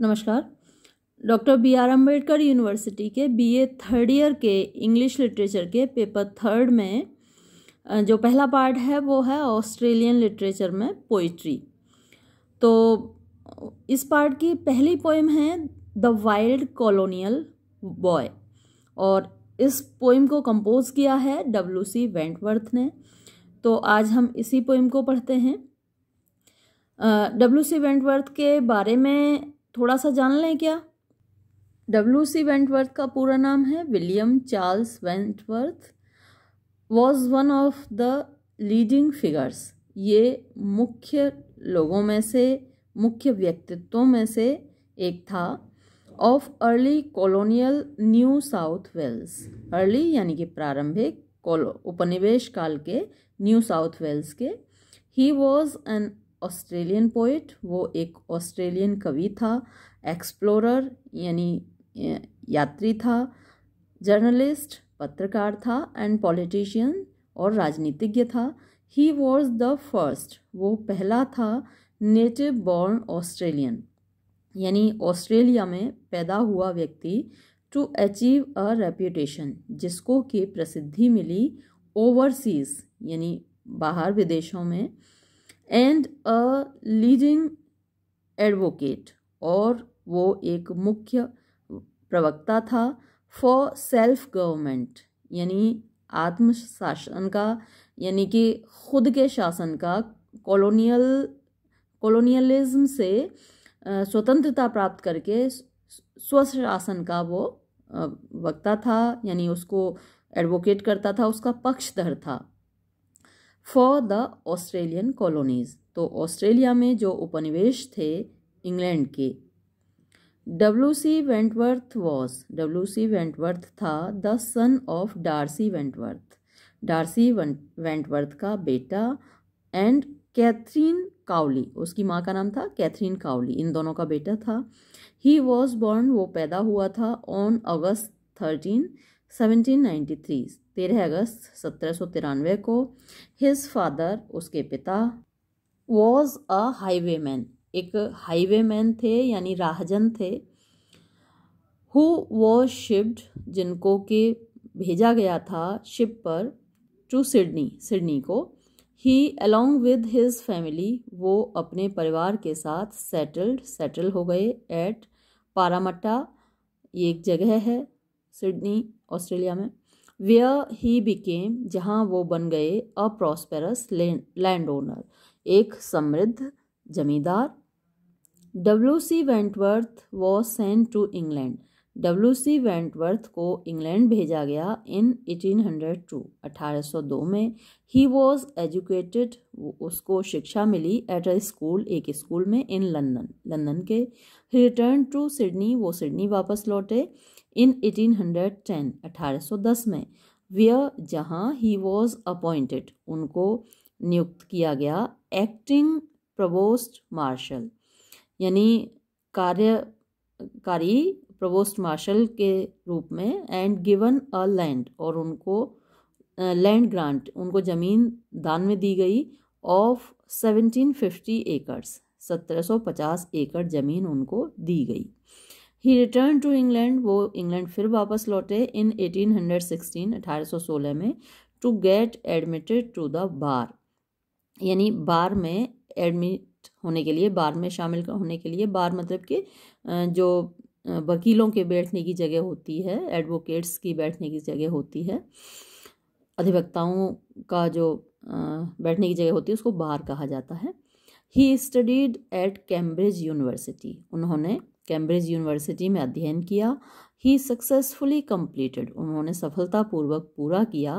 नमस्कार doctor B R Ambedkar university के BA third year के इंग्लिश लिटरेचर के पेपर थर्ड में जो पहला पार्ट है वो है ऑस्ट्रेलियन लिटरेचर में पोइट्री तो इस पार्ट की पहली पोइम है द वाइल्ड कॉलोनियल बॉय और इस पोइम को कंपोज किया है डब्ल्यू सी वेंटवर्थ ने तो आज हम इसी पोइम को पढ़ते हैं डब्ल्यू सी वेंटवर्थ के बारे में थोड़ा सा जान लें क्या डब्ल्यू सी वेंटवर्थ का पूरा नाम है William Charles Wentworth was one of the leading figures ये मुख्य लोगों में से मुख्य व्यक्तित्वों में से एक था of early colonial New South Wales early यानी कि प्रारंभिक उपनिवेश काल के न्यू साउथ वेल्स के ही वॉज एन ऑस्ट्रेलियन पोइट वो एक ऑस्ट्रेलियन कवि था एक्सप्लोरर यानी यात्री था जर्नलिस्ट पत्रकार था एंड पॉलिटिशियन और राजनीतिज्ञ था ही वॉज द फर्स्ट वो पहला था नेटिव बॉर्न ऑस्ट्रेलियन यानी ऑस्ट्रेलिया में पैदा हुआ व्यक्ति टू अचीव अ रेप्यूटेशन जिसको कि प्रसिद्धि मिली ओवरसीज़ यानी बाहर विदेशों में एंड अ लीडिंग एडवोकेट और वो एक मुख्य प्रवक्ता था फॉर सेल्फ गवर्नमेंट यानी आत्म शासन का यानी कि खुद के शासन का कॉलोनियल कॉलोनियलिज्म से स्वतंत्रता प्राप्त करके स्वशासन का वो वक्ता था यानी उसको एडवोकेट करता था उसका पक्षधर था फॉर द ऑस्ट्रेलियन कॉलोनीज तो ऑस्ट्रेलिया में जो उपनिवेश थे इंग्लैंड के W C Wentworth was W C Wentworth था the son of Darcy Wentworth Darcy Wentworth का बेटा एंड कैथरीन काउली उसकी माँ का नाम था कैथरीन काउली इन दोनों का बेटा था ही वॉज बॉर्न वो पैदा हुआ था on August thirteen seventeen ninety three तेरह अगस्त सत्रह सौ तिरानवे को हिज फादर उसके पिता वॉज अ हाईवे मैन एक हाईवे मैन थे यानी राहजन थे हु वॉज शिप्ड जिनको कि भेजा गया था शिप पर टू सिडनी सिडनी को he along with his family वो अपने परिवार के साथ सेटल्ड सेटल हो गए एट पारामट्टा ये एक जगह है सिडनी ऑस्ट्रेलिया में वेयर ही बिकेम जहाँ वो बन गए अ प्रॉस्पेरस लैंड ओनर एक समृद्ध जमींदार W C Wentworth was sent to England W C Wentworth को इंग्लैंड भेजा गया इन 1802 1802 में ही वॉज एजुकेटेड उसको शिक्षा मिली एट अ स्कूल एक स्कूल में इन लंदन लंदन के ही रिटर्न टू सिडनी वो सिडनी वापस लौटे इन 1810 1810 में व्य जहां ही वॉज अपॉइंटेड उनको नियुक्त किया गया एक्टिंग प्रवोस्ट मार्शल यानी कार्यकारी प्रवोस्ट मार्शल के रूप में एंड गिवन अ लैंड और उनको लैंड ग्रांट उनको ज़मीन दान में दी गई ऑफ 1750 एकर्स 1750 एकड़ ज़मीन उनको दी गई ही रिटर्न टू इंग्लैंड वो इंग्लैंड फिर वापस लौटे इन 1816 1816 में to get admitted to the bar यानी बार में एडमिट होने के लिए बार में शामिल होने के लिए बार मतलब कि जो वकीलों के बैठने की जगह होती है एडवोकेट्स की बैठने की जगह होती है अधिवक्ताओं का जो बैठने की जगह होती है उसको बार कहा जाता है he studied at Cambridge University उन्होंने कैम्ब्रिज यूनिवर्सिटी में अध्ययन किया ही सक्सेसफुली कम्प्लीटेड उन्होंने सफलतापूर्वक पूरा किया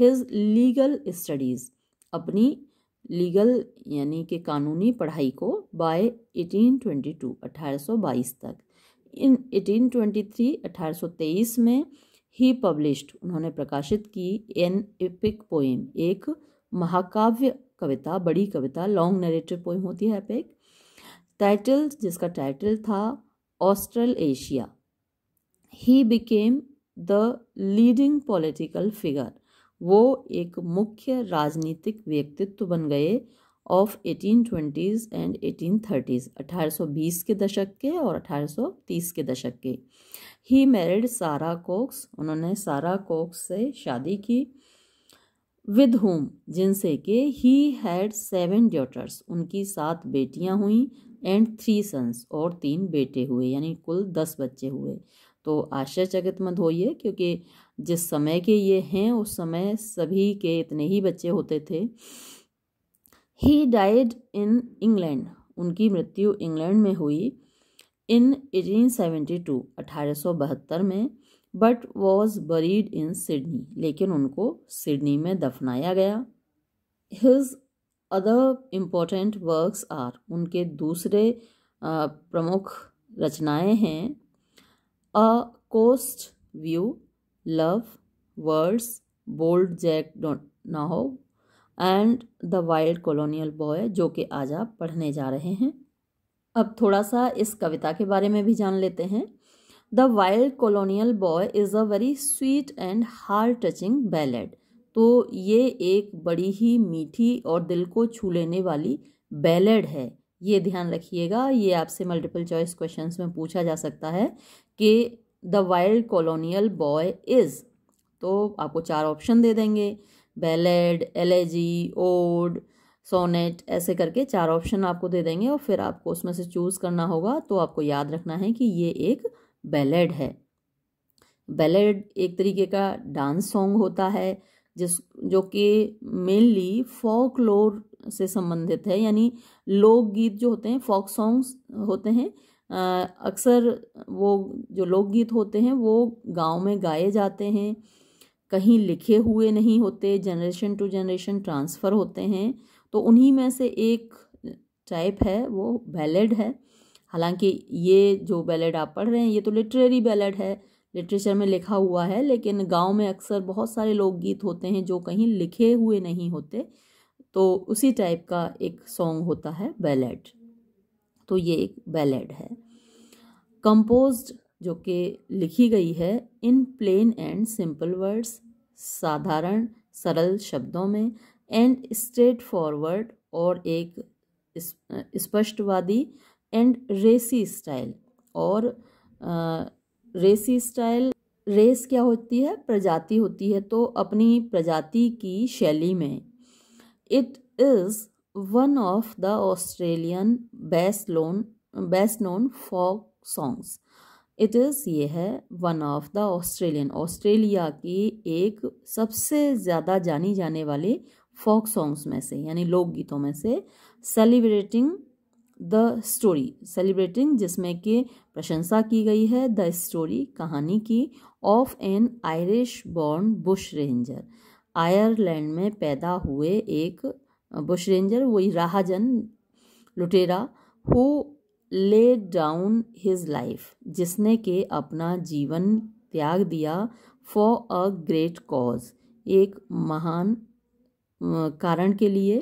हिज लीगल स्टडीज़ अपनी लीगल यानी कि कानूनी पढ़ाई को बाय 1822 1822 तक इन 1823 1823 में ही पब्लिश्ड उन्होंने प्रकाशित की एन एपिक पोइम एक महाकाव्य कविता बड़ी कविता लॉन्ग नरेटिव पोइम होती है एपिक टाइटल जिसका टाइटल था Asia He became the leading political figure. वो एक मुख्य राजनीतिक व्यक्तित्व बन गए ऑफ ट्वेंटीज एंड 1830s 1820 के दशक के और 1830 के दशक के ही मैरिड सारा कोक्स उन्होंने सारा कोक्स से शादी की विद होम जिनसे के ही हैड सेवन ड्यूटर्स उनकी सात बेटियां हुई एंड थ्री सन्स और तीन बेटे हुए यानी कुल दस बच्चे हुए तो मत होइए क्योंकि जिस समय के ये हैं उस समय सभी के इतने ही बच्चे होते थे ही डाइड इन इंग्लैंड उनकी मृत्यु इंग्लैंड में हुई इन 1872 1872 में but was buried in Sydney लेकिन उनको सिडनी में दफनाया गया his other important works are उनके दूसरे प्रमुख रचनाएं हैं a coast view love words bold Jack नाहो and the wild colonial boy जो कि आज आप पढ़ने जा रहे हैं अब थोड़ा सा इस कविता के बारे में भी जान लेते हैं the wild colonial boy is a very sweet and heart touching ballad तो ये एक बड़ी ही मीठी और दिल को छू लेने वाली बैलेड है ये ध्यान रखिएगा ये आपसे मल्टीपल चॉइस क्वेश्चंस में पूछा जा सकता है कि the wild colonial boy is तो आपको चार ऑप्शन दे देंगे बैलेड एलेजी ओड सोनेट ऐसे करके चार ऑप्शन आपको दे देंगे और फिर आपको उसमें से चूज़ करना होगा तो आपको याद रखना है कि ये एक बैलेड है बैलेड एक तरीके का डांस सॉन्ग होता है जिस जो कि मेनली फोक लोर से संबंधित है यानी लोकगीत जो होते हैं फोक सॉन्ग्स होते हैं अक्सर वो जो लोकगीत होते हैं वो गांव में गाए जाते हैं कहीं लिखे हुए नहीं होते जनरेशन टू जनरेशन ट्रांसफ़र होते हैं तो उन्हीं में से एक टाइप है वो बैलेड है हालांकि ये जो बैलेड आप पढ़ रहे हैं ये तो लिटरेरी बैलेड है लिटरेचर में लिखा हुआ है लेकिन गांव में अक्सर बहुत सारे लोकगीत होते हैं जो कहीं लिखे हुए नहीं होते तो उसी टाइप का एक सॉन्ग होता है बैलेड तो ये एक बैलेड है कंपोज जो कि लिखी गई है in plain and simple words साधारण सरल शब्दों में एंड स्ट्रेट फॉरवर्ड और एक स्पष्टवादी एंड रेसी स्टाइल और आ, रेसी स्टाइल रेस क्या होती है प्रजाति होती है तो अपनी प्रजाति की शैली में it is one of the Australian best lone best known folk songs it is ये है one of the Australian Australia की एक सबसे ज़्यादा जानी जाने वाले फोक सॉन्ग्स में से यानी लोकगीतों में से सेलिब्रेटिंग द स्टोरी सेलिब्रेटिंग जिसमें कि प्रशंसा की गई है द स्टोरी कहानी की of an Irish born bushranger Ireland में पैदा हुए एक बुश रेंजर वही राहजन लुटेरा who lay down his life जिसने के अपना जीवन त्याग दिया फॉर अ ग्रेट कॉज एक महान कारण के लिए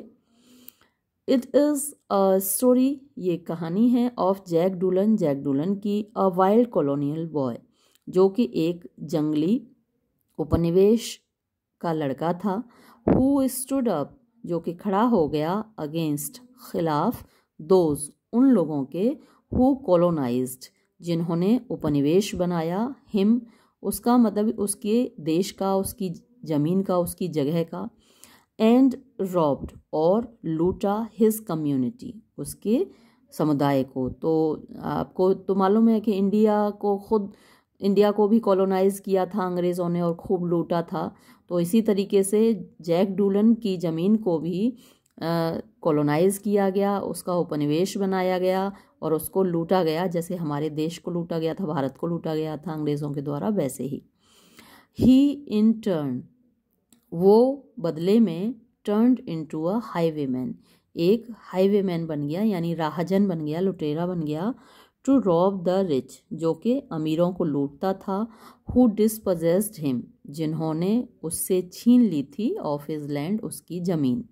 इट इज़ अ स्टोरी ये कहानी है of Jack Doolan Jack Doolan की अ वाइल्ड कॉलोनियल बॉय जो कि एक जंगली उपनिवेश का लड़का था हु स्टूड अप जो कि खड़ा हो गया अगेंस्ट खिलाफ दोज उन लोगों के हु कॉलोनाइज जिन्होंने उपनिवेश बनाया हिम उसका मतलब उसके देश का उसकी ज़मीन का उसकी जगह का एंड रॉब्ड और लूटा हिज कम्युनिटी उसके समुदाय को तो आपको तो मालूम है कि इंडिया को खुद इंडिया को भी कॉलोनाइज़ किया था अंग्रेज़ों ने और खूब लूटा था तो इसी तरीके से जैक डूलन की ज़मीन को भी कॉलोनाइज़ किया गया उसका उपनिवेश बनाया गया और उसको लूटा गया जैसे हमारे देश को लूटा गया था भारत को लूटा गया था अंग्रेज़ों के द्वारा वैसे ही ही इन टर्न वो बदले में turn to a highway highwayman एक हाईवे मैन बन गया यानी राहजन बन गया लुटेरा बन गया टू रॉब द रिच जो कि अमीरों को लूटता था हु डिसपोजेस्ड हिम जिन्होंने उससे छीन ली थी ऑफ हिज लैंड उसकी ज़मीन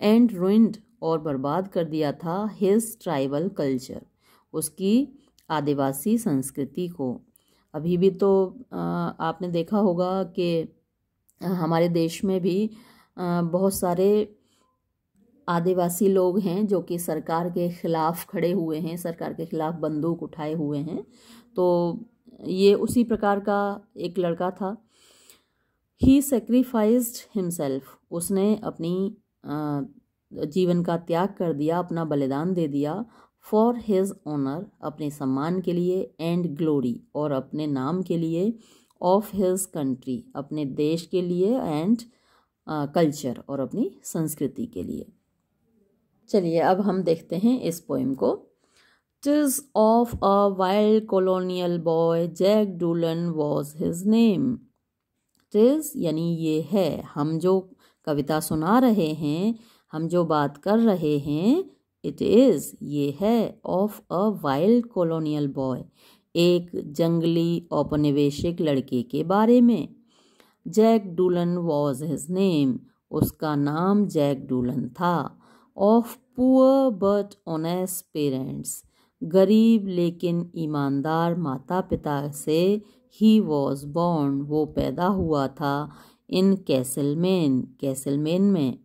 एंड रुइंड और बर्बाद कर दिया था हिज ट्राइबल कल्चर उसकी आदिवासी संस्कृति को अभी भी तो आपने देखा होगा कि हमारे देश में भी बहुत सारे आदिवासी लोग हैं जो कि सरकार के ख़िलाफ़ खड़े हुए हैं सरकार के ख़िलाफ़ बंदूक उठाए हुए हैं तो ये उसी प्रकार का एक लड़का था ही सेक्रीफाइस्ड हिमसेल्फ उसने अपनी जीवन का त्याग कर दिया अपना बलिदान दे दिया फॉर हिज ऑनर अपने सम्मान के लिए एंड ग्लोरी और अपने नाम के लिए ऑफ हिज कंट्री अपने देश के लिए एंड कल्चर uh, और अपनी संस्कृति के लिए चलिए अब हम देखते हैं इस पोइम को टिज of a wild colonial boy Jack Doolan was his name टिज यानी ये है हम जो कविता सुना रहे हैं हम जो बात कर रहे हैं इट इज़ ये है of a wild colonial boy एक जंगली औपनिवेशिक लड़के के बारे में Jack Doolan was his name उसका नाम जैक डूलन था of poor but honest parents गरीब लेकिन ईमानदार माता पिता से ही वॉज बॉर्न वो पैदा हुआ था इन कैसलमेन कैसलमेन में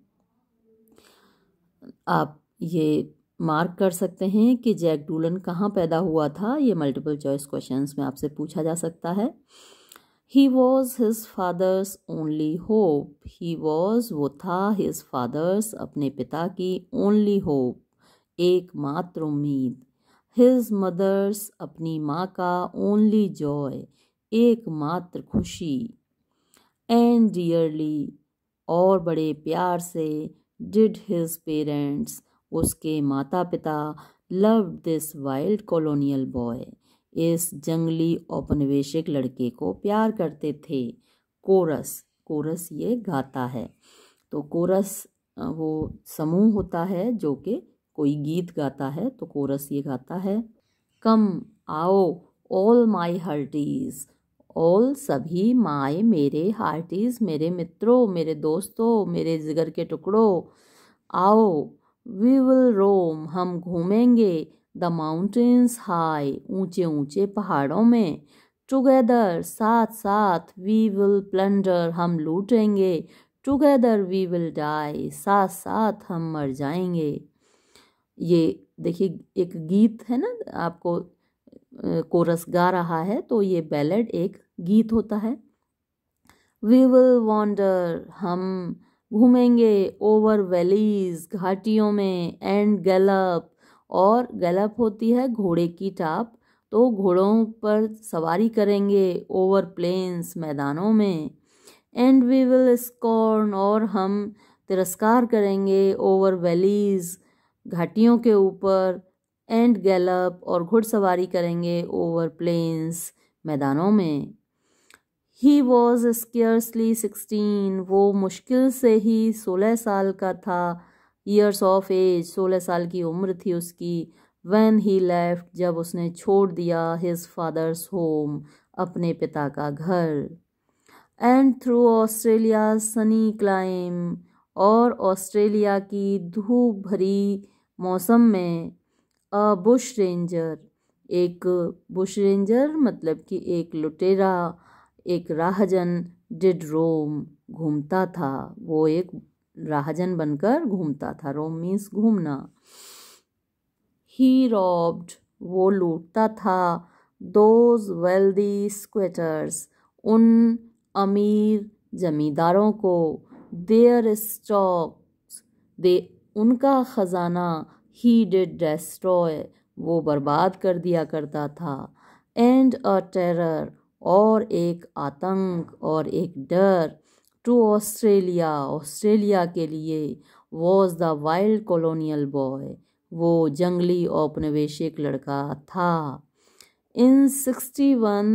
आप ये मार्क कर सकते हैं कि जैक डूलन कहाँ पैदा हुआ था ये मल्टीपल चॉइस क्वेश्चंस में आपसे पूछा जा सकता है he was his father's only hope he was वो था हिज फादर्स अपने पिता की ओनली होप एकमात्र उम्मीद हिज मदर्स अपनी माँ का ओनली जॉय एकमात्र खुशी एंड डियरली और बड़े प्यार से डिड हिज पेरेंट्स उसके माता पिता love this wild colonial boy इस जंगली औपनिवेशिक लड़के को प्यार करते थे कोरस कोरस ये गाता है तो कोरस वो समूह होता है जो कि कोई गीत गाता है तो कोरस ये गाता है कम आओ ऑल माई हार्टीज ऑल सभी माए मेरे हार्टीज़ मेरे मित्रों मेरे दोस्तों मेरे जिगर के टुकड़ों आओ वी विल रोम हम घूमेंगे द माउंटेन्स हाई ऊंचे ऊंचे पहाड़ों में टुगेदर साथ साथ वी विल प्लंडर हम लूटेंगे टुगेदर वी विल डाई साथ साथ हम मर जाएंगे ये देखिए एक गीत है ना आपको कोरस गा रहा है तो ये बैलेड एक गीत होता है वी विल वॉन्डर हम घूमेंगे ओवर वैलीज घाटियों में एंड गैलप और गैलप होती है घोड़े की टाप तो घोड़ों पर सवारी करेंगे ओवर प्लेन्स मैदानों में एंड वी विल स्कॉर्न और हम तिरस्कार करेंगे ओवर वैलीज घाटियों के ऊपर एंड गैलप और घुड़सवारी करेंगे ओवर प्लेन्स मैदानों में ही वॉज स्क्यर्सली सिक्सटीन वो मुश्किल से ही सोलह साल का था ईयर्स ऑफ एज सोलह साल की उम्र थी उसकी वन ही लेफ्ट जब उसने छोड़ दिया हिज फादर्स होम अपने पिता का घर and through Australia sunny clime और ऑस्ट्रेलिया की धूप भरी मौसम में अ बुश रेंजर एक बुश रेंजर मतलब कि एक लुटेरा एक राहजन डिड रोम घूमता था वो एक राहजन बनकर घूमता था रोम मीन्स घूमना ही रॉब्ड वो लूटता था दोज वेल्दी स्क्वेटर्स उन अमीर जमींदारों को देयर स्टॉक्स दे उनका ख़जाना ही डिड डेस्ट्रॉय वो बर्बाद कर दिया करता था एंड अ टेरर और एक आतंक और एक डर टू ऑस्ट्रेलिया ऑस्ट्रेलिया के लिए was the wild colonial boy वो जंगली औपनिवेशिक लड़का था in sixty one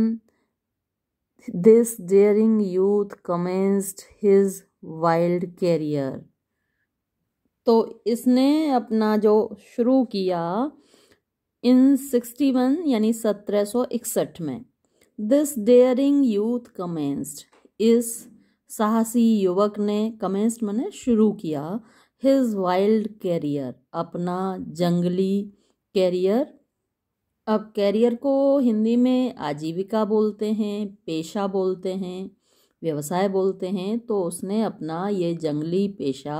this daring youth commenced his wild career तो इसने अपना जो शुरू किया इन सिक्सटी वन यानी सत्रह सौ इकसठ में दिस डेयरिंग यूथ कमेंस्ड इस साहसी युवक ने कमेंस्ड मैंने शुरू किया हिज वाइल्ड कैरियर अपना जंगली कैरियर अब कैरियर को हिंदी में आजीविका बोलते हैं पेशा बोलते हैं व्यवसाय बोलते हैं तो उसने अपना ये जंगली पेशा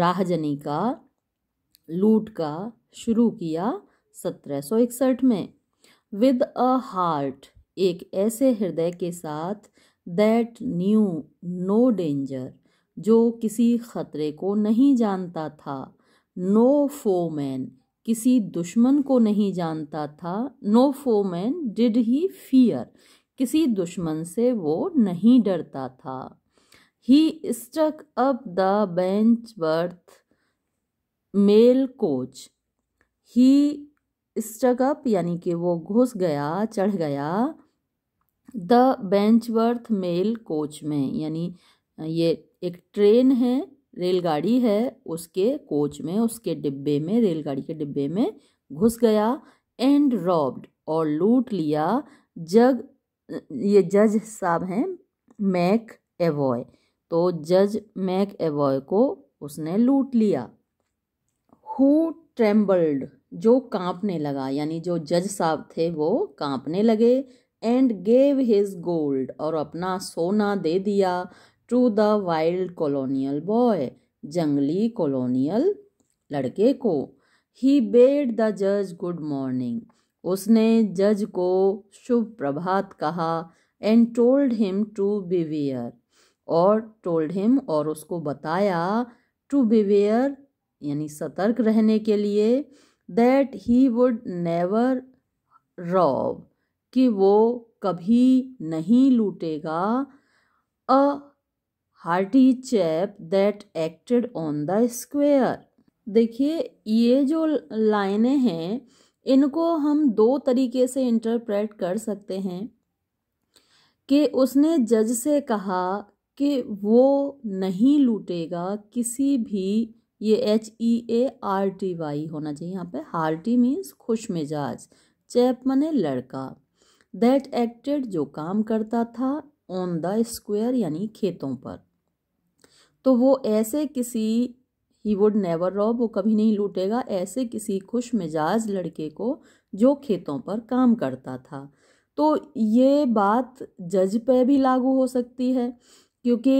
राहजनी का लूट का शुरू किया सत्रह सौ इकसठ में विद अ हार्ट एक ऐसे हृदय के साथ दैट न्यू नो डेंजर जो किसी खतरे को नहीं जानता था नो फो मैन किसी दुश्मन को नहीं जानता था no foeman did he fear किसी दुश्मन से वो नहीं डरता था he stuck up the Beechworth mail coach he stuck up यानी कि वो घुस गया चढ़ गया द बेंचवर्थ मेल कोच में यानी ये एक ट्रेन है रेलगाड़ी है उसके कोच में उसके डिब्बे में रेलगाड़ी के डिब्बे में घुस गया एंड रॉब्ड और लूट लिया जग ये जज साहब हैं मैक एवॉय तो जज मैक एवॉय को उसने लूट लिया हु ट्रेम्बल्ड जो कांपने लगा यानी जो जज साहब थे वो कांपने लगे एंड गेव हिज गोल्ड और अपना सोना दे दिया to the wild colonial boy जंगली कॉलोनियल लड़के को ही बेड द जज गुड मॉर्निंग उसने जज को शुभ प्रभात कहा and told him to beware और टोल्ड हिम और उसको बताया टू बिवेयर यानी सतर्क रहने के लिए that he would never rob कि वो कभी नहीं लूटेगा a hearty chap that acted on the square देखिए ये जो लाइनें हैं इनको हम दो तरीके से इंटरप्रेट कर सकते हैं कि उसने जज से कहा कि वो नहीं लूटेगा किसी भी ये H E A R T Y होना चाहिए यहाँ पे हार्टी मीन्स खुश मिजाज चैप मने लड़का दैट एक्टेड जो काम करता था ऑन द स्क्वेयर यानी खेतों पर तो वो ऐसे किसी ही वुड नेवर रॉब वो कभी नहीं लूटेगा ऐसे किसी खुश मिजाज लड़के को जो खेतों पर काम करता था तो ये बात जज पे भी लागू हो सकती है क्योंकि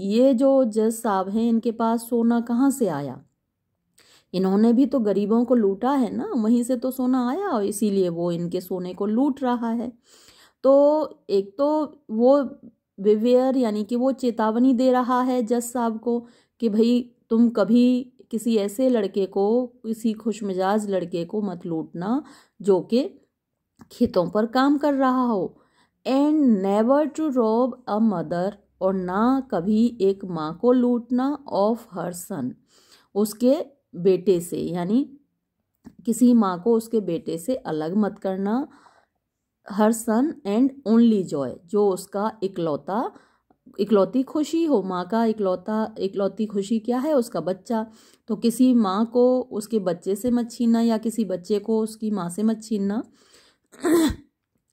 ये जो जज साहब हैं इनके पास सोना कहाँ से आया इन्होंने भी तो गरीबों को लूटा है ना वहीं से तो सोना आया और इसीलिए वो इनके सोने को लूट रहा है तो एक तो वो विवेयर यानी कि वो चेतावनी दे रहा है जज साहब को कि भाई तुम कभी किसी ऐसे लड़के को किसी खुशमिजाज लड़के को मत लूटना जो कि खेतों पर काम कर रहा हो एंड नेवर टू रोब अ मदर और ना कभी एक माँ को लूटना ऑफ हर सन उसके बेटे से यानी किसी माँ को उसके बेटे से अलग मत करना her son and only joy जो उसका इकलौता इकलौती खुशी हो माँ का इकलौता इकलौती खुशी क्या है उसका बच्चा तो किसी माँ को उसके बच्चे से मत छीनना या किसी बच्चे को उसकी माँ से मत छीनना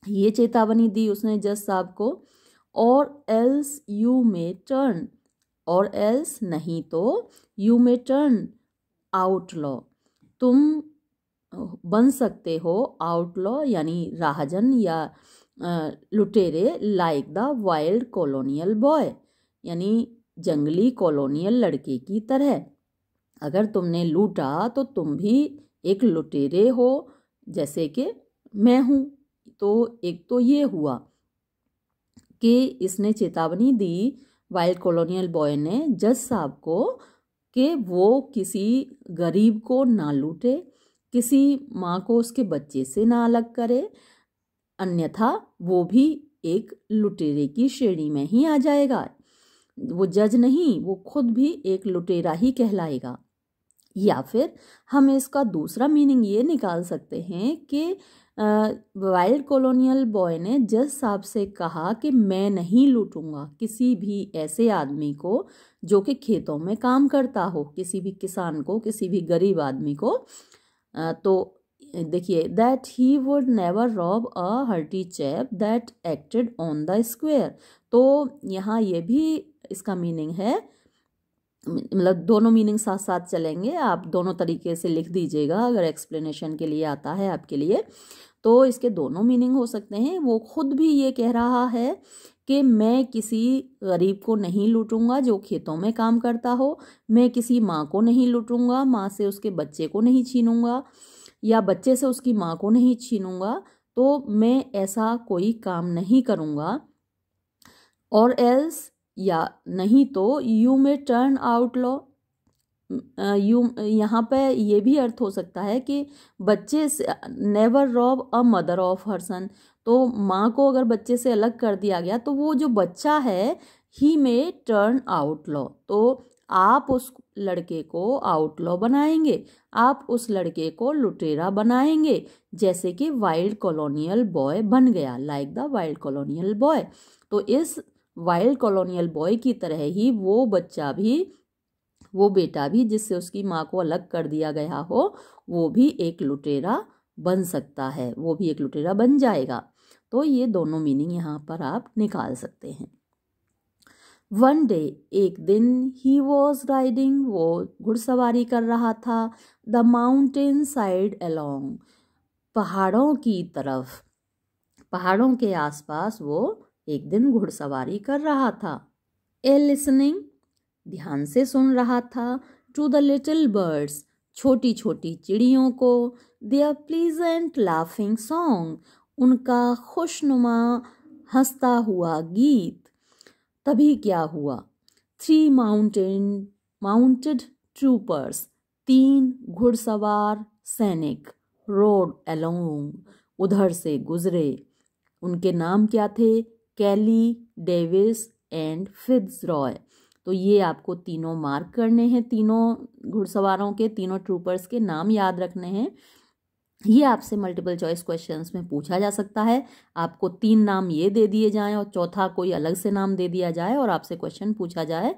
ये चेतावनी दी उसने जज साहब को और else you may turn or else नहीं तो you may turn outlaw तुम बन सकते हो आउट लॉ यानी राहजन या लुटेरे like the wild colonial boy यानी जंगली कॉलोनियल लड़के की तरह अगर तुमने लूटा तो तुम भी एक लुटेरे हो जैसे कि मैं हूँ तो एक तो ये हुआ कि इसने चेतावनी दी वाइल्ड कॉलोनियल बॉय ने जज साहब को कि वो किसी गरीब को ना लूटे किसी माँ को उसके बच्चे से ना अलग करे अन्यथा वो भी एक लुटेरे की श्रेणी में ही आ जाएगा वो जज नहीं वो खुद भी एक लुटेरा ही कहलाएगा या फिर हम इसका दूसरा मीनिंग ये निकाल सकते हैं कि वाइल्ड कॉलोनियल बॉय ने जज साहब से कहा कि मैं नहीं लूटूंगा किसी भी ऐसे आदमी को जो कि खेतों में काम करता हो किसी भी किसान को किसी भी गरीब आदमी को तो देखिए that he would never rob a hearty chap that acted on the square तो यहाँ ये भी इसका मीनिंग है मतलब दोनों मीनिंग साथ साथ चलेंगे आप दोनों तरीके से लिख दीजिएगा अगर एक्सप्लेनेशन के लिए आता है आपके लिए तो इसके दोनों मीनिंग हो सकते हैं वो खुद भी ये कह रहा है कि मैं किसी गरीब को नहीं लूटूंगा जो खेतों में काम करता हो मैं किसी माँ को नहीं लूटूंगा माँ से उसके बच्चे को नहीं छीनूंगा या बच्चे से उसकी माँ को नहीं छीनूंगा तो मैं ऐसा कोई काम नहीं करूँगा और एल्स या नहीं तो यू में टर्न आउट लॉ यू यहाँ पे ये भी अर्थ हो सकता है कि बच्चे से never rob a mother of her son तो माँ को अगर बच्चे से अलग कर दिया गया तो वो जो बच्चा है ही में टर्न आउट लॉ तो आप उस लड़के को आउट लॉ बनाएंगे आप उस लड़के को लुटेरा बनाएंगे जैसे कि वाइल्ड कॉलोनियल बॉय बन गया like the wild colonial boy तो इस वाइल्ड कॉलोनियल बॉय की तरह ही वो बच्चा भी वो बेटा भी जिससे उसकी माँ को अलग कर दिया गया हो वो भी एक लुटेरा बन सकता है वो भी एक लुटेरा बन जाएगा तो ये दोनों मीनिंग यहाँ पर आप निकाल सकते हैं वन डे एक दिन ही वॉज राइडिंग वो घुड़सवारी कर रहा था द माउंटेन साइड अलोंग पहाड़ों की तरफ पहाड़ों के आसपास वो एक दिन घुड़सवारी कर रहा था ए लिसनिंग ध्यान से सुन रहा था टू द लिटिल बर्ड्स छोटी छोटी चिड़ियों को देयर प्लीजेंट लाफिंग सॉन्ग उनका खुशनुमा हंसता हुआ गीत तभी क्या हुआ थ्री माउंटेन माउंटेड ट्रूपर्स तीन घुड़सवार सैनिक रोड अलोंग उधर से गुजरे उनके नाम क्या थे Kelly Davis and Fitzroy तो ये आपको तीनों मार्क करने हैं तीनों घुड़सवारों के तीनों ट्रूपर्स के नाम याद रखने हैं ये आपसे मल्टीपल चॉइस क्वेश्चंस में पूछा जा सकता है आपको तीन नाम ये दे दिए जाएं और चौथा कोई अलग से नाम दे दिया जाए और आपसे क्वेश्चन पूछा जाए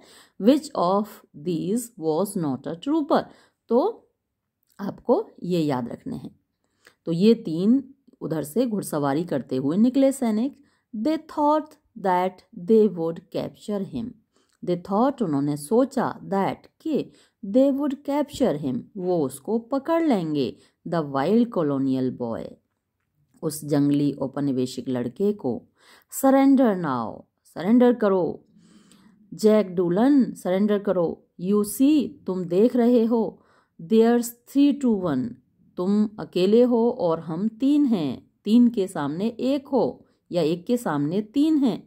which of these was not a trooper तो आपको ये याद रखने हैं तो ये तीन उधर से घुड़सवारी करते हुए निकले सैनिक they thought that they would capture him they thought उन्होंने सोचा दैट कि दे वुड कैप्चर हिम वो उसको पकड़ लेंगे द वाइल्ड कॉलोनियल बॉय उस जंगली औपनिवेशिक लड़के को सरेंडर नाओ सरेंडर करो जैक डूलन सरेंडर करो यू सी तुम देख रहे हो देयर्स थ्री टू वन तुम अकेले हो और हम तीन हैं तीन के सामने एक हो या एक के सामने तीन हैं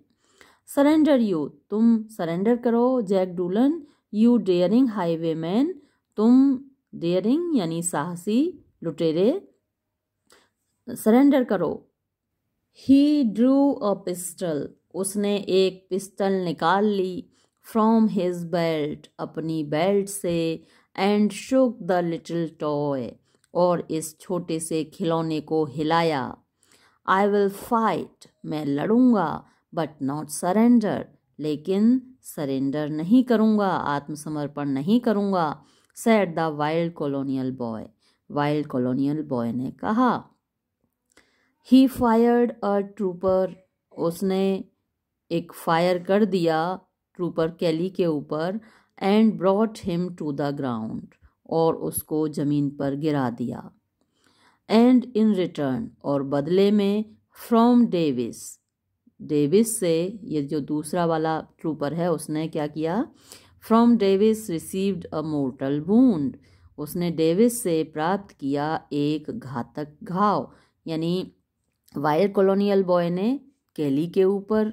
सरेंडर यू तुम सरेंडर करो Jack Doolan you daring highwayman तुम डेयरिंग यानी साहसी लुटेरे सरेंडर करो ही ड्रू अ पिस्टल उसने एक पिस्टल निकाल ली फ्रॉम हिज बेल्ट अपनी बेल्ट से and shook the little toy और इस छोटे से खिलौने को हिलाया आई विल फाइट मैं लड़ूंगा बट नॉट सरेंडर लेकिन सरेंडर नहीं करूंगा आत्मसमर्पण नहीं करूंगा said the wild colonial boy wild colonial boy ने कहा ही फायर्ड अ ट्रूपर उसने एक फायर कर दिया ट्रूपर कैली के ऊपर and brought him to the ground और उसको ज़मीन पर गिरा दिया एंड इन रिटर्न और बदले में फ्रॉम डेविस डेविस से ये जो दूसरा वाला ट्रूपर है उसने क्या किया from Davis received a mortal wound उसने डेविस से प्राप्त किया एक घातक घाव यानी वायर कॉलोनियल बॉय ने केली के ऊपर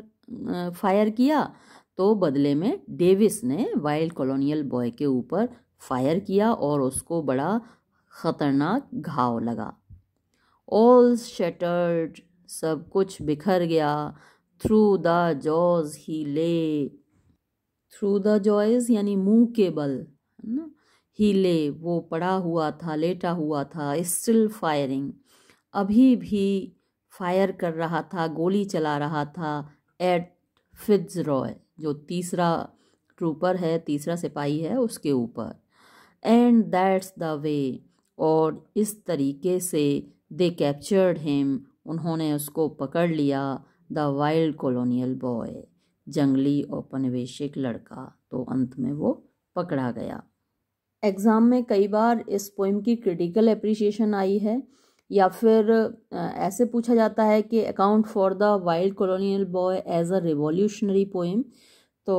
फायर किया तो बदले में डेविस ने वाइल्ड कॉलोनियल बॉय के ऊपर फायर किया और उसको बड़ा ख़तरनाक घाव लगा ऑल शटर्ड सब कुछ बिखर गया थ्रू द जॉज ही ले थ्रू द जॉयज यानी मुंह के बल है ना ही ले वो पड़ा हुआ था लेटा हुआ था स्टिल फायरिंग अभी भी फायर कर रहा था गोली चला रहा था एट फिज रॉय जो तीसरा ट्रूपर है तीसरा सिपाही है उसके ऊपर एंड दैट्स द वे और इस तरीके से दे कैप्चर्ड हिम उन्होंने उसको पकड़ लिया द वाइल्ड कॉलोनियल बॉय जंगली औपनिवेशिक लड़का तो अंत में वो पकड़ा गया एग्ज़ाम में कई बार इस पोइम की क्रिटिकल अप्रिशिएशन आई है या फिर ऐसे पूछा जाता है कि account for the wild colonial boy as a revolutionary poem तो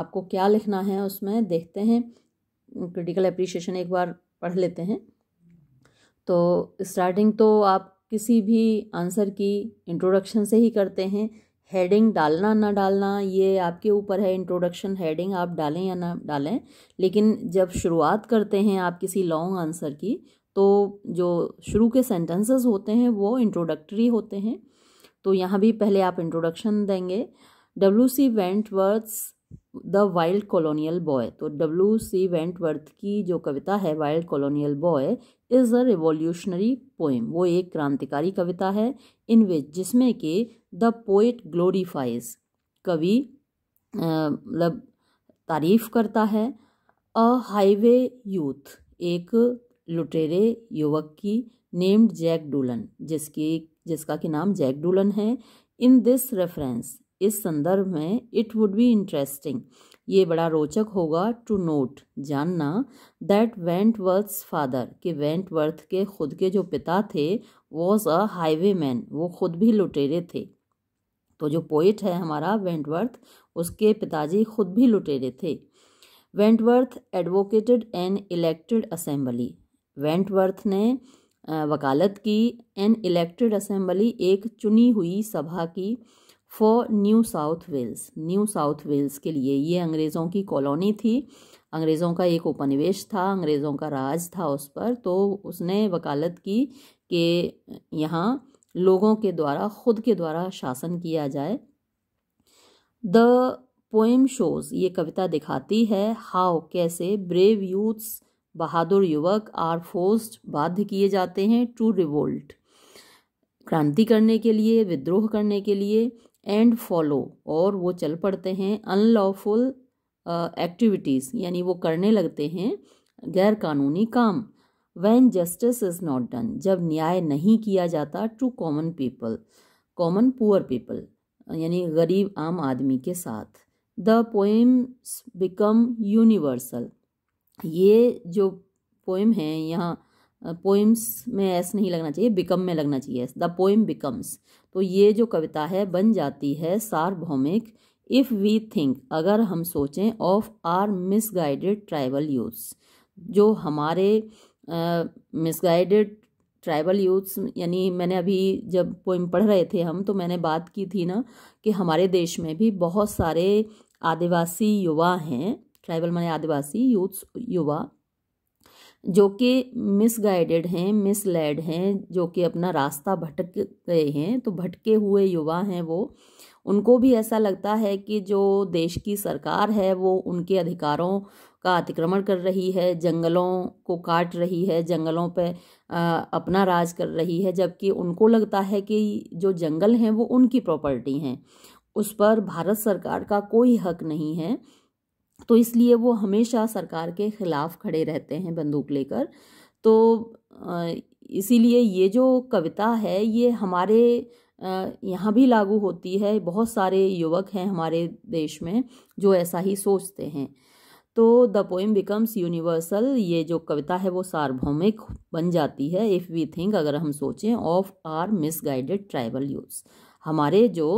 आपको क्या लिखना है उसमें देखते हैं क्रिटिकल अप्रिशिएशन एक बार पढ़ लेते हैं तो स्टार्टिंग तो आप किसी भी आंसर की इंट्रोडक्शन से ही करते हैं हेडिंग डालना ना डालना ये आपके ऊपर है इंट्रोडक्शन हेडिंग आप डालें या ना डालें लेकिन जब शुरुआत करते हैं आप किसी लॉन्ग आंसर की तो जो शुरू के सेंटेंसेस होते हैं वो इंट्रोडक्टरी होते हैं तो यहाँ भी पहले आप इंट्रोडक्शन देंगे W C Wentworth's the wild colonial boy तो डब्ल्यू सी वेंटवर्थ की जो कविता है wild colonial boy is a revolutionary poem वो एक क्रांतिकारी कविता है इन विच जिसमें कि द पोइट ग्लोरीफाइज कवि मतलब तारीफ करता है अ हाईवे यूथ एक लुटेरे युवक की नेम्ड जैक डूलन जिसकी जिसका कि नाम जैक डूलन है इन दिस रेफरेंस इस संदर्भ में इट वुड बी इंटरेस्टिंग ये बड़ा रोचक होगा टू नोट जानना दैट वेंट वर्थ्स फादर कि वेंट वर्थ के खुद के जो पिता थे वॉज अ हाईवे मैन वो खुद भी लुटेरे थे तो जो पोइट है हमारा वेंटवर्थ उसके पिताजी खुद भी लुटेरे थे Wentworth advocated an elected assembly Wentworth ने वकालत की एन इलेक्टेड असेंबली एक चुनी हुई सभा की for New South Wales New South Wales के लिए ये अंग्रेज़ों की कॉलोनी थी अंग्रेज़ों का एक उपनिवेश था अंग्रेज़ों का राज था उस पर तो उसने वकालत की कि यहाँ लोगों के द्वारा खुद के द्वारा शासन किया जाए द पोएम शोज ये कविता दिखाती है हाउ कैसे ब्रेव यूथ्स बहादुर युवक आर फोर्स्ड बाध्य किए जाते हैं टू रिवोल्ट क्रांति करने के लिए विद्रोह करने के लिए एंड फॉलो और वो चल पड़ते हैं अनलॉफुल एक्टिविटीज़ यानी वो करने लगते हैं गैर कानूनी काम when justice is not done जब न्याय नहीं किया जाता to common people common poor people यानी गरीब आम आदमी के साथ द पोइम्स बिकम यूनिवर्सल ये जो पोएम हैं यहाँ पोइम्स में एस नहीं लगना चाहिए बिकम में लगना चाहिए द पोइम बिकम्स तो ये जो कविता है बन जाती है सार्वभौमिक इफ़ वी थिंक अगर हम सोचें of our misguided tribal youths जो हमारे मिसगाइडेड ट्राइबल यूथ्स यानी मैंने अभी जब पोइम पढ़ रहे थे हम तो मैंने बात की थी ना कि हमारे देश में भी बहुत सारे आदिवासी युवा हैं ट्राइबल माने आदिवासी यूथ्स युवा जो कि मिसगाइडेड हैं मिसलेड हैं जो कि अपना रास्ता भटक गए हैं तो भटके हुए युवा हैं वो उनको भी ऐसा लगता है कि जो देश की सरकार है वो उनके अधिकारों का अतिक्रमण कर रही है जंगलों को काट रही है जंगलों पे अपना राज कर रही है जबकि उनको लगता है कि जो जंगल हैं वो उनकी प्रॉपर्टी हैं उस पर भारत सरकार का कोई हक नहीं है तो इसलिए वो हमेशा सरकार के ख़िलाफ़ खड़े रहते हैं बंदूक लेकर तो इसीलिए ये जो कविता है ये हमारे यहाँ भी लागू होती है बहुत सारे युवक हैं हमारे देश में जो ऐसा ही सोचते हैं तो द पोइम बिकम्स यूनिवर्सल ये जो कविता है वो सार्वभौमिक बन जाती है इफ़ वी थिंक अगर हम सोचें of our misguided tribal youth हमारे जो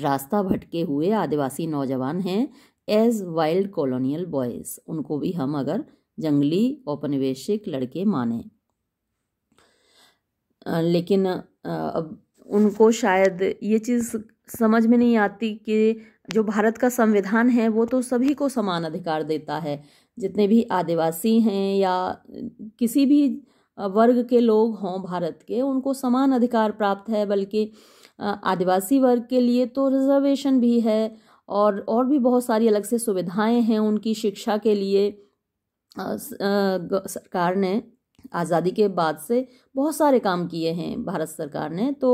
रास्ता भटके हुए आदिवासी नौजवान हैं एज वाइल्ड कॉलोनियल बॉयज़ उनको भी हम अगर जंगली औपनिवेशिक लड़के माने लेकिन अब उनको शायद ये चीज़ समझ में नहीं आती कि जो भारत का संविधान है वो तो सभी को समान अधिकार देता है जितने भी आदिवासी हैं या किसी भी वर्ग के लोग हों भारत के उनको समान अधिकार प्राप्त है बल्कि आदिवासी वर्ग के लिए तो रिजर्वेशन भी है और और भी बहुत सारी अलग से सुविधाएं हैं उनकी शिक्षा के लिए सरकार ने आज़ादी के बाद से बहुत सारे काम किए हैं भारत सरकार ने तो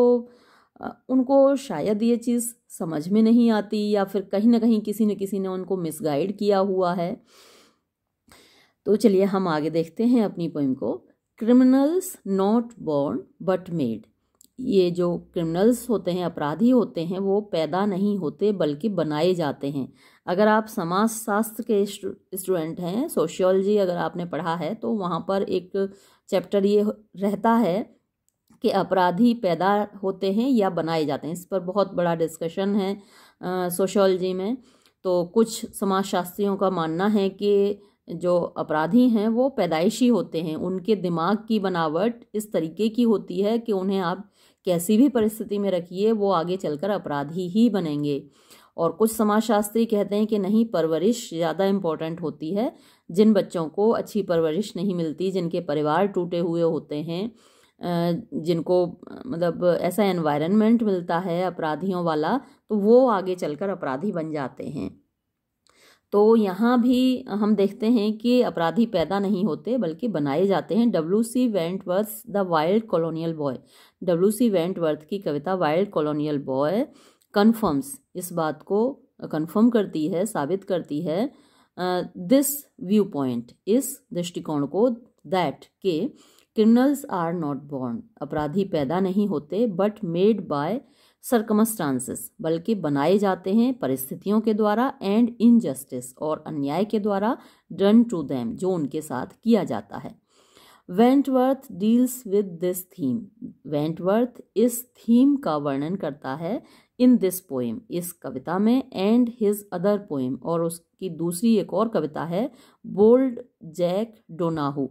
उनको शायद ये चीज़ समझ में नहीं आती या फिर कहीं ना कहीं किसी न किसी ने उनको मिसगाइड किया हुआ है तो चलिए हम आगे देखते हैं अपनी पोइम को criminals not born but made ये जो क्रिमिनल्स होते हैं अपराधी होते हैं वो पैदा नहीं होते बल्कि बनाए जाते हैं अगर आप समाज शास्त्र के स्टूडेंट हैं सोशियोलॉजी अगर आपने पढ़ा है तो वहाँ पर एक चैप्टर ये रहता है कि अपराधी पैदा होते हैं या बनाए जाते हैं इस पर बहुत बड़ा डिस्कशन है सोशियोलॉजी में तो कुछ समाजशास्त्रियों का मानना है कि जो अपराधी हैं वो पैदाइशी होते हैं उनके दिमाग की बनावट इस तरीके की होती है कि उन्हें आप कैसी भी परिस्थिति में रखिए वो आगे चलकर अपराधी ही बनेंगे और कुछ समाजशास्त्री कहते हैं कि नहीं परवरिश ज़्यादा इम्पॉर्टेंट होती है जिन बच्चों को अच्छी परवरिश नहीं मिलती जिनके परिवार टूटे हुए होते हैं जिनको मतलब ऐसा एनवायरनमेंट मिलता है अपराधियों वाला तो वो आगे चलकर अपराधी बन जाते हैं तो यहाँ भी हम देखते हैं कि अपराधी पैदा नहीं होते बल्कि बनाए जाते हैं W C Wentworth's the wild colonial boy W C Wentworth की कविता वाइल्ड कॉलोनियल बॉय कन्फर्म्स इस बात को कन्फर्म करती है साबित करती है दिस व्यू पॉइंट इस दृष्टिकोण को दैट के क्रिमिनल्स आर नॉट बॉर्न अपराधी पैदा नहीं होते बट मेड बाय सरकमस्टांसिस बल्कि बनाए जाते हैं परिस्थितियों के द्वारा एंड इनजस्टिस और अन्याय के द्वारा डन टू दैम जो उनके साथ किया जाता है Wentworth deals with this theme Wentworth इस थीम का वर्णन करता है इन दिस पोएम इस कविता में एंड हिज अदर पोएम और उसकी दूसरी एक और कविता है बोल्ड जैक डोनाहू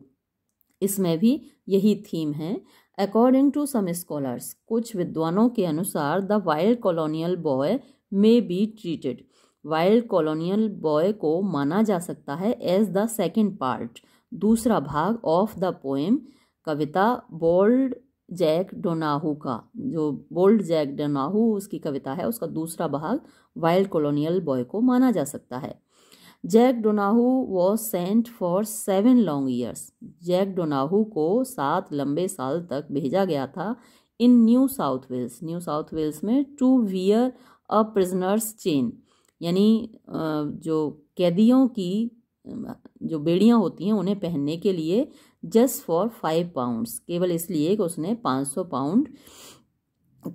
इसमें भी यही थीम है अकॉर्डिंग टू सम स्कॉलर्स कुछ विद्वानों के अनुसार the wild colonial boy may be treated wild colonial boy को माना जा सकता है एज द सेकेंड पार्ट दूसरा भाग ऑफ द पोएम कविता बोल्ड जैक डोनाहू का जो बोल्ड जैक डोनाहू उसकी कविता है उसका दूसरा भाग वाइल्ड कॉलोनियल बॉय को माना जा सकता है Jack Donahue was sent for seven long years Jack Donahue को सात लंबे साल तक भेजा गया था in New South Wales New South Wales में to wear a prisoner's chain यानी जो कैदियों की जो बेड़ियाँ होती हैं उन्हें पहनने के लिए जस्ट फॉर फाइव पाउंड्स केवल इसलिए कि उसने पाँच सौ पाउंड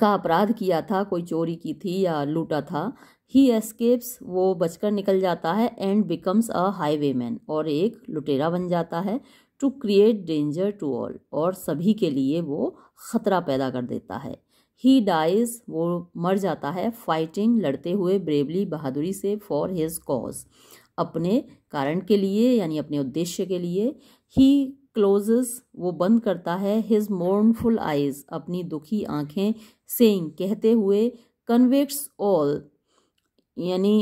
का अपराध किया था कोई चोरी की थी या लूटा था ही एस्केप्स वो बचकर निकल जाता है and becomes a highway man और एक लुटेरा बन जाता है to create danger to all और सभी के लिए वो ख़तरा पैदा कर देता है ही डाइज वो मर जाता है फाइटिंग लड़ते हुए ब्रेवली बहादुरी से फॉर हिज कॉज अपने कारण के लिए यानी अपने उद्देश्य के लिए ही क्लोजेस वो बंद करता है हिज मोर्नफुल आइज अपनी दुखी आँखें सेंग कहते हुए कन्वेक्ट्स ऑल यानी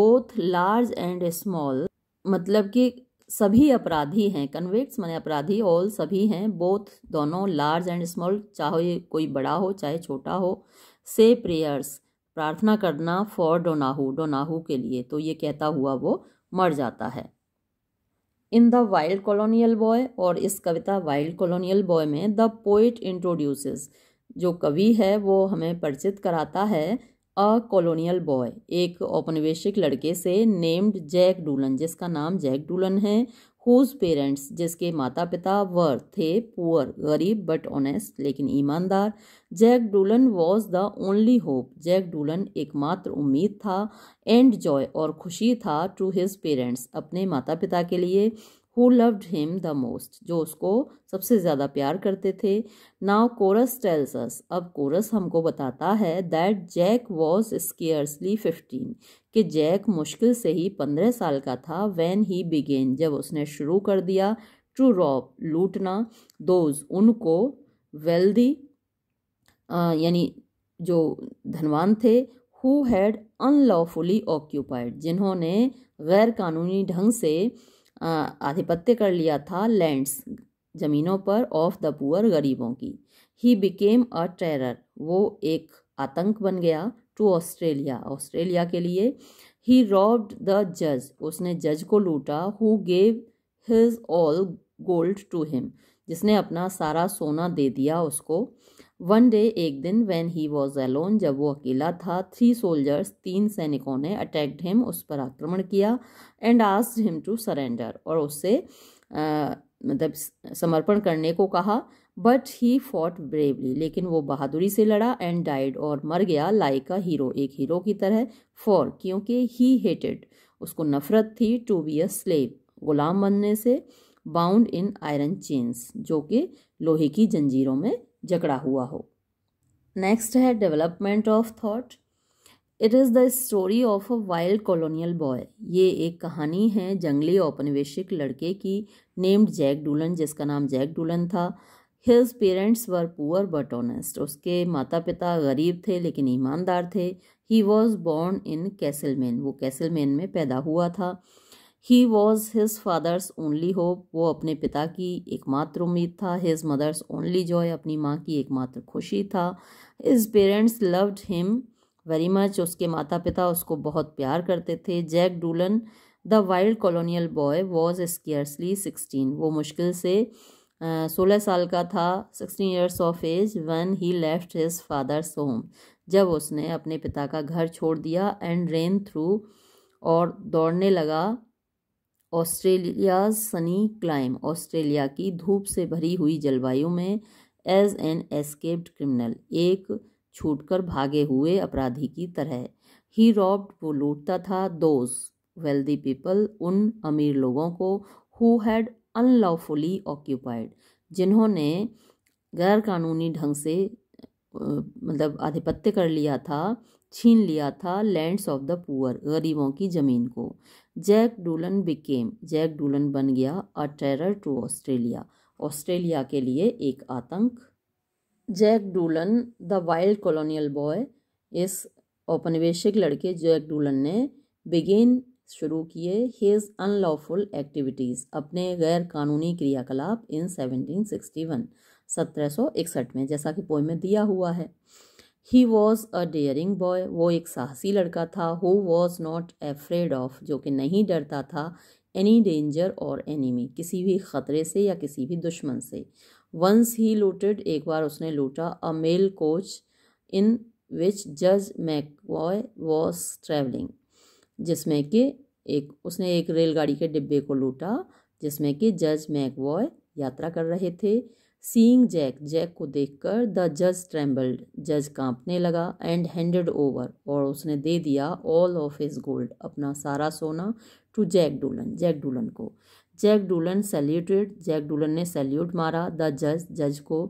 बोथ लार्ज एंड स्मॉल मतलब कि सभी अपराधी हैं कन्वेक्ट्स माने अपराधी ऑल सभी हैं बोथ दोनों लार्ज एंड स्मॉल चाहे कोई बड़ा हो चाहे छोटा हो से प्रेयर्स प्रार्थना करना फॉर डोनाहू डोनाहू के लिए तो ये कहता हुआ वो मर जाता है in the wild colonial boy और इस कविता वाइल्ड कॉलोनियल बॉय में द पोइट इंट्रोड्यूसेस जो कवि है वो हमें परिचित कराता है अ कॉलोनियल बॉय एक औपनिवेशिक लड़के से नेम्ड जैक डूलन जिसका नाम जैक डूलन है हुज पेरेंट्स जिसके माता पिता वर थे पुअर गरीब बट ऑनेस्ट लेकिन ईमानदार Jack Doolan was the only hope Jack Doolan एकमात्र उम्मीद था एंड जॉय और खुशी था टू हिज पेरेंट्स अपने माता पिता के लिए who loved him the most जो उसको सबसे ज़्यादा प्यार करते थे नाव कोरस टेल्स अब कोरस हमको बताता है that Jack was scarcely fifteen कि जैक मुश्किल से ही पंद्रह साल का था वैन ही बिगेन जब उसने शुरू कर दिया टू रॉप लूटना दोज उनको वेल्दी यानी जो धनवान थे हु हैड अनलॉफुली ऑक्यूपाइड जिन्होंने गैर कानूनी ढंग से आधिपत्य कर लिया था लैंड्स ज़मीनों पर ऑफ द पुअर गरीबों की ही बिकेम अ टेरर वो एक आतंक बन गया टू ऑस्ट्रेलिया ऑस्ट्रेलिया के लिए ही रॉब्ड द जज उसने जज को लूटा who gave his all gold to him जिसने अपना सारा सोना दे दिया उसको वन डे एक दिन वैन ही वॉज एलोन जब वो अकेला था थ्री सोल्जर्स तीन सैनिकों ने अटैक्ड हिम उस पर आक्रमण किया and asked him to surrender और उससे मतलब समर्पण करने को कहा बट ही फॉट ब्रेवली लेकिन वो बहादुरी से लड़ा एंड डाइड और मर गया लाइक अ हीरो एक हीरो की तरह फॉर क्योंकि ही हेटेड उसको नफरत थी टू बी अ स्लेव गुलाम बनने से बाउंड इन आयरन चेन्स जो कि लोहे की जंजीरों में जकड़ा हुआ हो नेक्स्ट है development of thought it is the story of a wild colonial boy ये एक कहानी है जंगली औपनिवेशिक लड़के की नेम्ड जैक डूलन जिसका नाम जैक डूलन था his parents were poor but honest उसके माता पिता गरीब थे लेकिन ईमानदार थे he was born in Castlemaine वो कैसलमैन में पैदा हुआ था he was his father's only hope वो अपने पिता की एकमात्र उम्मीद था हिज मदर्स ओनली जॉय अपनी माँ की एकमात्र खुशी था his parents loved him very much उसके माता पिता उसको बहुत प्यार करते थे Jack Doolan the wild colonial boy was scarcely sixteen वो मुश्किल से सोलह साल का था sixteen years of age when he left his father's home जब उसने अपने पिता का घर छोड़ दिया एंड रेन थ्रू और दौड़ने लगा ऑस्ट्रेलिया सनी क्लाइम ऑस्ट्रेलिया की धूप से भरी हुई जलवायु में एज एन एस्केप्ड क्रिमिनल एक छूटकर भागे हुए अपराधी की तरह ही रॉब्ड वो लूटता था दोज वेल्दी पीपल उन अमीर लोगों को हु हैड अनलॉफुली ऑक्यूपाइड जिन्होंने गैर कानूनी ढंग से मतलब आधिपत्य कर लिया था छीन लिया था लैंड्स ऑफ द पुअर गरीबों की ज़मीन को Jack Doolan became Jack Doolan बन गया a terror to Australia Australia के लिए एक आतंक Jack Doolan the wild colonial boy इस औपनिवेशिक लड़के जैक डूलन ने बिगेन शुरू किए हिज अनलॉफुल एक्टिविटीज़ अपने गैर कानूनी क्रियाकलाप इन 1761 इकसठ में जैसा कि पोए में दिया हुआ है he was a daring boy वो एक साहसी लड़का था who was not afraid of जो कि नहीं डरता था एनी डेंजर और एनिमी किसी भी ख़तरे से या किसी भी दुश्मन से वंस ही लूटेड एक बार उसने लूटा अ मेल कोच इन विच जज मैकवॉय वॉज ट्रेवलिंग जिसमें कि एक उसने एक रेलगाड़ी के डिब्बे को लूटा जिसमें कि जज मैकवॉय यात्रा कर रहे थे सीइंग जैक जैक को देखकर द जज ट्रेम्बल्ड जज कांपने लगा एंड हैंडेड ओवर और उसने दे दिया ऑल ऑफ हिज गोल्ड अपना सारा सोना टू जैक डूलन जैक डूलन को जैक डूलन सैल्यूटेड जैक डूलन ने सैल्यूट मारा द जज जज को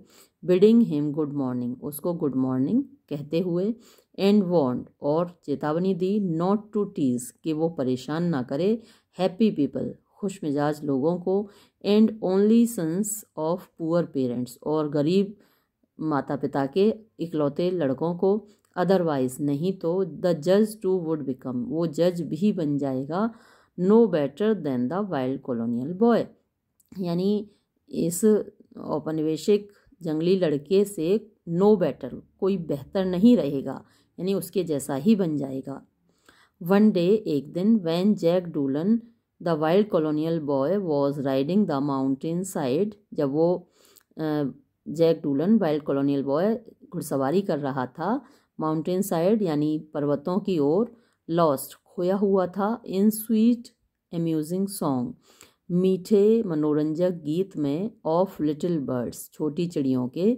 बिडिंग हिम गुड मॉर्निंग उसको गुड मॉर्निंग कहते हुए एंड वॉन्ट और चेतावनी दी नॉट टू टीज कि वो परेशान ना करे हैप्पी पीपल खुश मिजाज लोगों को and only sons of poor parents और गरीब माता पिता के इकलौते लड़कों को अदरवाइज नहीं तो द जज टू वुड बिकम वो जज भी बन जाएगा no better than the wild colonial boy यानी इस औपनिवेशिक जंगली लड़के से नो बेटर कोई बेहतर नहीं रहेगा यानी उसके जैसा ही बन जाएगा वन डे एक दिन when Jack Doolan the wild colonial boy was riding the mountain side जब वो Jack Doolan wild colonial boy घुड़सवारी कर रहा था माउंटेन साइड यानी पर्वतों की ओर लॉस्ट खोया हुआ था इन स्वीट एम्यूजिंग सॉन्ग मीठे मनोरंजक गीत में ऑफ लिटिल बर्ड्स छोटी चिड़ियों के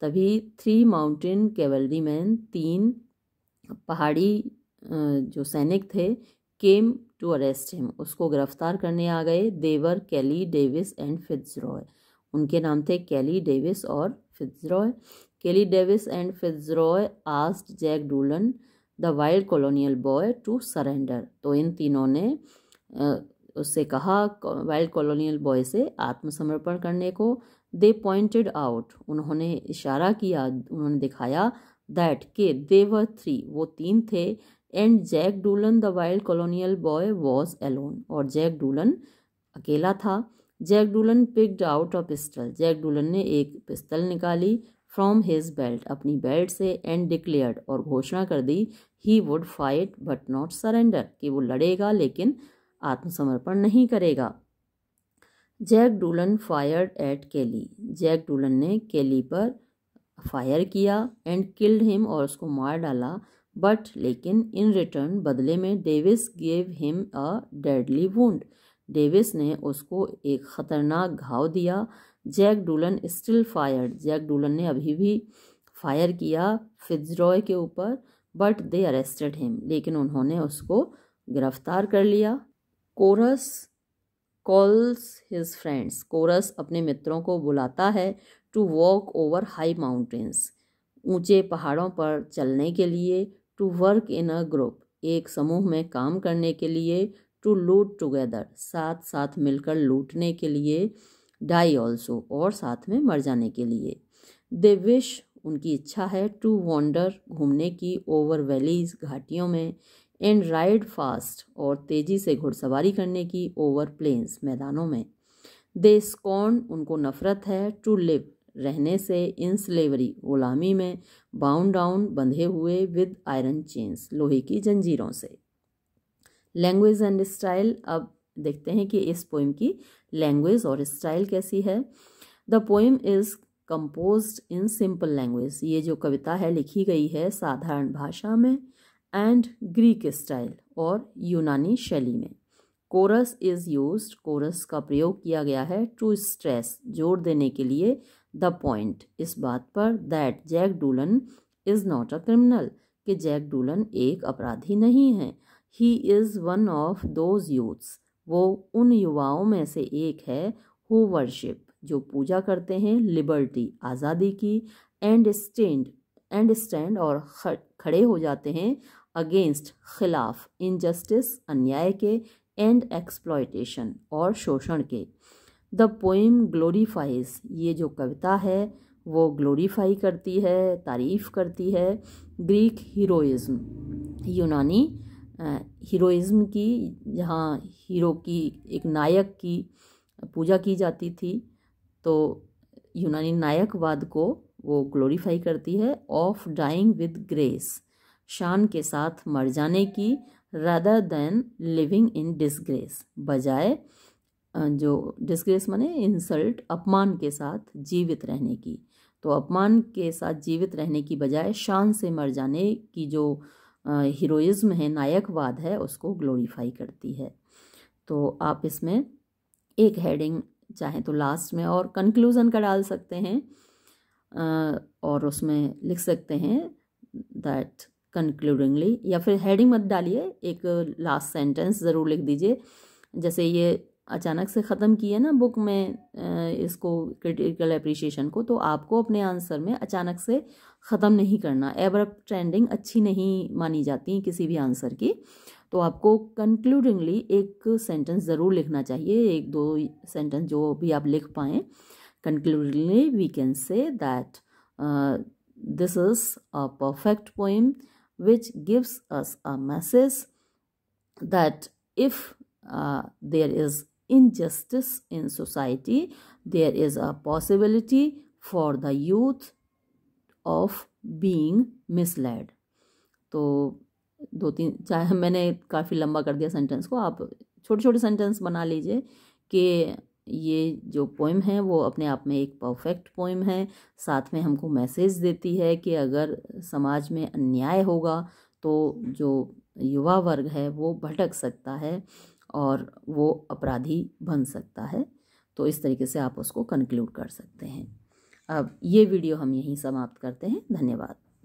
तभी थ्री माउंटेन कैवलरी मैन तीन पहाड़ी जो सैनिक थे केम टू अरेस्ट हिम उसको गिरफ्तार करने आ गए देवर कैली डेविस एंड फिजरॉय उनके नाम थे कैली डेविस और Fitzroy Kelly Davis and Fitzroy asked Jack Doolan the wild colonial boy to surrender तो इन तीनों ने उससे कहा वाइल्ड कॉलोनियल बॉय से आत्मसमर्पण करने को दे पॉइंटेड आउट उन्होंने इशारा किया उन्होंने दिखाया दैट के देवर थ्री वो तीन थे and Jack Doolan the wild colonial boy was alone और जैक डूलन अकेला था Jack Doolan picked out a pistol Jack Doolan ने एक पिस्टल निकाली फ्रॉम हिज बेल्ट अपनी बेल्ट से एंड डिक्लेयर्ड और घोषणा कर दी he would fight but not surrender कि वो लड़ेगा लेकिन आत्मसमर्पण नहीं करेगा Jack Doolan fired at Kelly Jack Doolan ने केली पर फायर किया एंड किल्ड हिम और उसको मार डाला बट लेकिन इन रिटर्न बदले में Davis gave him a deadly wound Davis ने उसको एक ख़तरनाक घाव दिया Jack Doolan still fire Jack Doolan ने अभी भी फायर किया फिजरॉय के ऊपर बट दे अरेस्टेड हिम लेकिन उन्होंने उसको गिरफ्तार कर लिया chorus calls his friends chorus अपने मित्रों को बुलाता है to walk over high mountains ऊंचे पहाड़ों पर चलने के लिए to work in a group एक समूह में काम करने के लिए टू लूट टुगेदर साथ साथ मिलकर लूटने के लिए डाई ऑल्सो और साथ में मर जाने के लिए दे विश उनकी इच्छा है टू वॉन्डर घूमने की ओवर वैलीज घाटियों में एंड राइड फास्ट और तेज़ी से घुड़सवारी करने की ओवर प्लेन्स मैदानों में दे स्कॉन उनको नफरत है टू लिव रहने से इन स्लेवरी गुलामी में बाउंड डाउन बंधे हुए विद आयरन चेन्स लोहे की जंजीरों से लैंग्वेज एंड स्टाइल अब देखते हैं कि इस पोइम की लैंग्वेज और स्टाइल कैसी है the poem is compose in simple language ये जो कविता है लिखी गई है साधारण भाषा में एंड ग्रीक स्टाइल और यूनानी शैली में कोरस इज़ यूज कोरस का प्रयोग किया गया है टू स्ट्रेस जोर देने के लिए द पॉइंट इस बात पर that Jack Doolan is not a criminal कि जैक डूलन एक अपराधी नहीं है he is one of those youths वो उन युवाओं में से एक है हु वर्शिप जो पूजा करते हैं लिबर्टी आज़ादी की एंड स्टैंड एंड स्टैंड और खड़े हो जाते हैं अगेंस्ट खिलाफ इनजस्टिस अन्याय के एंड एक्सप्लॉयटेशन और शोषण के द पोइम ग्लोरीफाइज ये जो कविता है वो ग्लोरीफाई करती है तारीफ़ करती है ग्रीक हीरोइज़्म यूनानी हीरोइज़्म की जहाँ हीरो की एक नायक की पूजा की जाती थी तो यूनानी नायकवाद को वो ग्लोरीफाई करती है ऑफ डाइंग विद ग्रेस शान के साथ मर जाने की rather than living in disgrace बजाय जो डिस्ग्रेस माने इंसल्ट अपमान के साथ जीवित रहने की तो अपमान के साथ जीवित रहने की बजाय शान से मर जाने की जो हीरोइज़्म है नायकवाद है उसको ग्लोरीफाई करती है तो आप इसमें एक हेडिंग चाहे तो लास्ट में और कंक्लूज़न का डाल सकते हैं और उसमें लिख सकते हैं दैट कंक्लूडिंगली या फिर हेडिंग मत डालिए एक लास्ट सेंटेंस ज़रूर लिख दीजिए जैसे ये अचानक से ख़त्म किया ना बुक में इसको क्रिटिकल अप्रिशिएशन को तो आपको अपने आंसर में अचानक से ख़त्म नहीं करना एवर ट्रेंडिंग अच्छी नहीं मानी जाती किसी भी आंसर की तो आपको कंक्लूडिंगली एक सेंटेंस ज़रूर लिखना चाहिए एक दो सेंटेंस जो भी आप लिख पाएँ concludingly we can say that this is a perfect poem which gives us a message that if there is injustice in society, there is a possibility for the youth of being misled. तो दो तीन चाहे मैंने काफ़ी लंबा कर दिया sentence को आप छोटे छोटे सेंटेंस बना लीजिए कि ये जो पोइम है वो अपने आप में एक परफेक्ट पोइम है साथ में हमको मैसेज देती है कि अगर समाज में अन्याय होगा तो जो युवा वर्ग है वो भटक सकता है और वो अपराधी बन सकता है तो इस तरीके से आप उसको कंक्लूड कर सकते हैं अब ये वीडियो हम यहीं समाप्त करते हैं धन्यवाद